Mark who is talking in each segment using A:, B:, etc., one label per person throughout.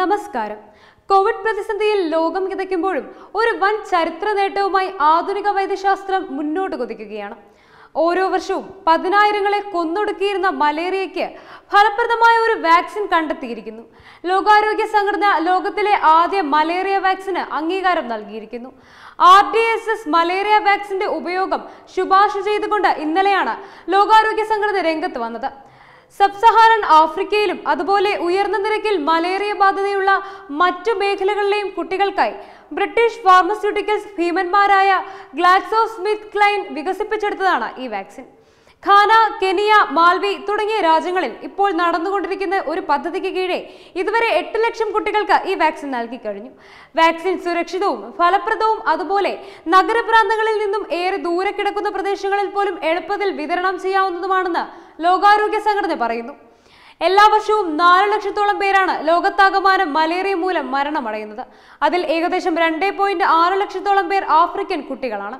A: നമസ്കാരം കോവിഡ് പ്രതിസന്ധിയിൽ ലോകം കിതയ്ക്കുമ്പോഴും ഒരു വൻ ചരിത്ര നേട്ടവുമായി ആധുനിക വൈദ്യശാസ്ത്രം മുന്നോട്ട് കുതിക്കുകയാണ് ഓരോ വർഷവും പതിനായിരങ്ങളെ കൊന്നൊടുക്കിയിരുന്ന മലേറിയയ്ക്ക് ഫലപ്രദമായ ഒരു വാക്സിൻ കണ്ടെത്തിയിരിക്കുന്നു ലോകാരോഗ്യ സംഘടന ലോകത്തിലെ ആദ്യ മലേറിയ വാക്സിന് അംഗീകാരം നൽകിയിരിക്കുന്നു R T S S malaria വാക്സിന്റെ ഉപയോഗം ശുപാർശ ചെയ്തുകൊണ്ട് ഇന്നലെയാണ് ലോകാരോഗ്യ സംഘടന രംഗത്ത് വന്നത് സബ് സഹാറൻ ആഫ്രിക്കയിലും അതുപോലെ ഉയർന്ന നിരക്കിൽ മലേറിയ ബാധിതയുള്ള മറ്റു മേഖലകളിലെയും കുട്ടികൾക്കായി ബ്രിട്ടീഷ് ഫാർമസ്യൂട്ടിക്കൽസ് ഭീമന്മാരായ ഗ്ലാക്സോ സ്മിത്ത് ക്ലൈൻ വികസിപ്പിച്ചെടുത്തതാണ് ഈ വാക്സിൻ ഖാന കെനിയ മാൽവി തുടങ്ങിയ രാജ്യങ്ങളിൽ ഇപ്പോൾ നടന്നുകൊണ്ടിരിക്കുന്ന ഒരു പദ്ധതിക്ക് കീഴേ ഇതുവരെ എട്ട് ലക്ഷം കുട്ടികൾക്ക് ഈ വാക്സിൻ നൽകി കഴിഞ്ഞു വാക്സിൻ സുരക്ഷിതവും ഫലപ്രദവും അതുപോലെ നഗരപ്രാന്തങ്ങളിൽ നിന്നും ഏറെ ദൂരെ കിടക്കുന്ന പ്രദേശങ്ങളിൽ പോലും എളുപ്പത്തിൽ വിതരണം ചെയ്യാവുന്നതുമാണെന്ന് ലോകാരോഗ്യ സംഘടന പറയുന്നു എല്ലാ വർഷവും നാല് ലക്ഷത്തോളം പേരാണ് ലോകത്താകമാനം മലേറിയ മൂലം മരണമടയുന്നത് അതിൽ ഏകദേശം രണ്ട് പോയിന്റ് ആറ് ലക്ഷത്തോളം പേർ ആഫ്രിക്കൻ കുട്ടികളാണ്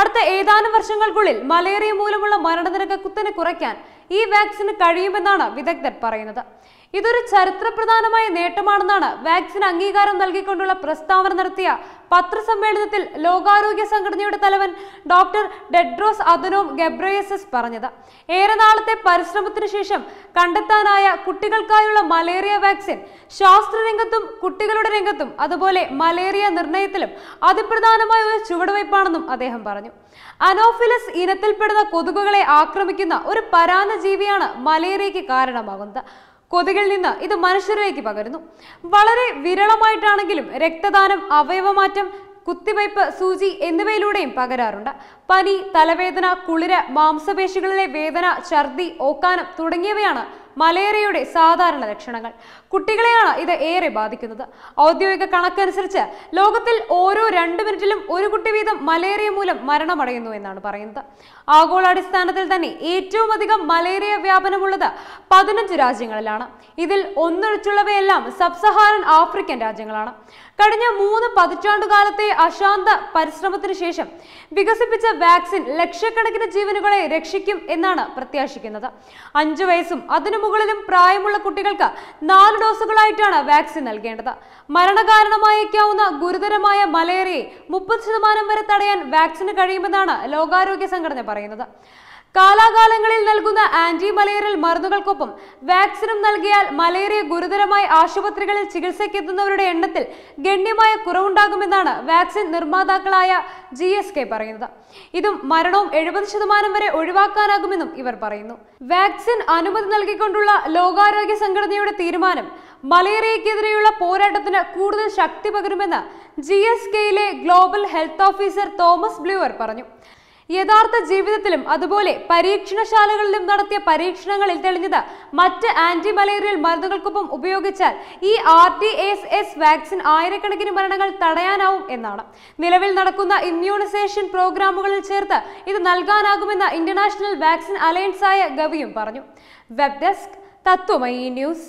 A: അടുത്ത ഏതാനും വർഷങ്ങൾക്കുള്ളിൽ മലേറിയ മൂലമുള്ള മരണനിരക്ക് കുത്തനെ കുറയ്ക്കാൻ ഈ വാക്സിന് കഴിയുമെന്നാണ് വിദഗ്ധർ പറയുന്നത് ഇതൊരു ചരിത്രപ്രധാനമായ നേട്ടമാണെന്നാണ് വാക്സിൻ അംഗീകാരം നൽകിക്കൊണ്ടുള്ള പ്രസ്താവന നടത്തിയ പത്രസമ്മേളനത്തിൽ ലോകാരോഗ്യ സംഘടനയുടെ തലവൻ ഡോക്ടർ ഡെഡ്രോസ് അദനോം ഗബ്രയസസ് പറഞ്ഞത് ഏറെ നാളത്തെ പരിശ്രമത്തിനു ശേഷം കണ്ടെത്താനായ കുട്ടികൾക്കായുള്ള മലേറിയ വാക്സിൻ ശാസ്ത്രരംഗത്തും കുട്ടികളുടെ രംഗത്തും അതുപോലെ മലേറിയ നിർണയത്തിലും അതിപ്രധാനമായ ഒരു ചുവടുവയ്പാണെന്നും അദ്ദേഹം പറഞ്ഞു അനോഫിലസ് ഇനത്തിൽപ്പെടുന്ന കൊതുകുകളെ ആക്രമിക്കുന്ന ഒരു പരാന്നജീവിയാണ് ജീവിയാണ് മലേറിയയ്ക്ക് കാരണമാകുന്നത് കൊതുകിൽ നിന്ന് ഇത് മനുഷ്യരിലേക്ക് പകരുന്നു വളരെ വിരളമായിട്ടാണെങ്കിലും രക്തദാനം അവയവമാറ്റം കുത്തിവയ്പ് സൂചി എന്നിവയിലൂടെയും പകരാറുണ്ട് പനി തലവേദന കുളിര മാംസപേശികളിലെ വേദന ഛർദി ഓക്കാനം തുടങ്ങിയവയാണ് മലേറിയയുടെ സാധാരണ ലക്ഷണങ്ങൾ കുട്ടികളെയാണ് ഇത് ഏറെ ബാധിക്കുന്നത് ഔദ്യോഗിക കണക്കനുസരിച്ച് ലോകത്തിൽ ഓരോ രണ്ട് മിനിറ്റിലും ഒരു കുട്ടി വീതം മലേറിയ മൂലം മരണമടയുന്നു എന്നാണ് പറയുന്നത് ആഗോളാടിസ്ഥാനത്തിൽ തന്നെ ഏറ്റവും അധികം മലേറിയ വ്യാപനമുള്ളത് പതിനഞ്ച് രാജ്യങ്ങളിലാണ് ഇതിൽ ഒന്നൊഴിച്ചുള്ളവയെല്ലാം സബ് സഹാറൻ ആഫ്രിക്കൻ രാജ്യങ്ങളാണ് കഴിഞ്ഞ മൂന്ന് പതിറ്റാണ്ടുകാലത്തെ അശാന്ത പരിശ്രമത്തിന് ശേഷം വികസിപ്പിച്ച വാക്സിൻ ലക്ഷക്കണക്കിന് ജീവനുകളെ രക്ഷിക്കും എന്നാണ് പ്രത്യാശിക്കുന്നത് അഞ്ചു വയസ്സും അതിനു വയസ്സിനുമുകളിലും പ്രായമുള്ള കുട്ടികൾക്ക് നാല് ഡോസുകളായിട്ടാണ് വാക്സിൻ നൽകേണ്ടത് മരണകാരണമായേക്കാവുന്ന ഗുരുതരമായ മലേറിയയെ മുപ്പത് ശതമാനം വരെ തടയാൻ വാക്സിന് കഴിയുമെന്നാണ് ലോകാരോഗ്യ സംഘടന പറയുന്നത് കാലാകാലങ്ങളിൽ നൽകുന്ന ആന്റി മലേറിയൽ മരുന്നുകൾക്കൊപ്പം വാക്സിനും നൽകിയാൽ മലേറിയ ഗുരുതരമായി ആശുപത്രികളിൽ ചികിത്സയ്ക്കെത്തുന്നവരുടെ എണ്ണത്തിൽ ഗണ്യമായ കുറവുണ്ടാകുമെന്നാണ് വാക്സിൻ നിർമ്മാതാക്കളായ ജി എസ് കെ പറയുന്നത് ഇതും മരണവും എഴുപത് ശതമാനം വരെ ഒഴിവാക്കാനാകുമെന്നും ഇവർ പറയുന്നു വാക്സിൻ അനുമതി നൽകിക്കൊണ്ടുള്ള ലോകാരോഗ്യ സംഘടനയുടെ തീരുമാനം മലേറിയക്കെതിരെയുള്ള പോരാട്ടത്തിന് കൂടുതൽ ശക്തി പകരുമെന്ന് ജി എസ് കെയിലെ global health officer Thomas Breuer പറഞ്ഞു യഥാർത്ഥ ജീവിതത്തിലും അതുപോലെ പരീക്ഷണശാലകളിലും നടത്തിയ പരീക്ഷണങ്ങളിൽ തെളിഞ്ഞത് മറ്റ് ആന്റി മലേറിയൽ മരുന്നുകൾക്കൊപ്പം ഉപയോഗിച്ചാൽ ഈ R T S S vaccine ആയിരക്കണക്കിന് മരണങ്ങൾ തടയാനാവും എന്നാണ് നിലവിൽ നടക്കുന്ന ഇമ്മ്യൂണൈസേഷൻ പ്രോഗ്രാമുകളിൽ ചേർത്ത് ഇത് നൽകാനാകുമെന്ന് ഇന്റർനാഷണൽ വാക്സിൻ അലയൻസ് ആയ ഗവിയും പറഞ്ഞു വെബ് ഡെസ്ക് തത്വമയി ന്യൂസ്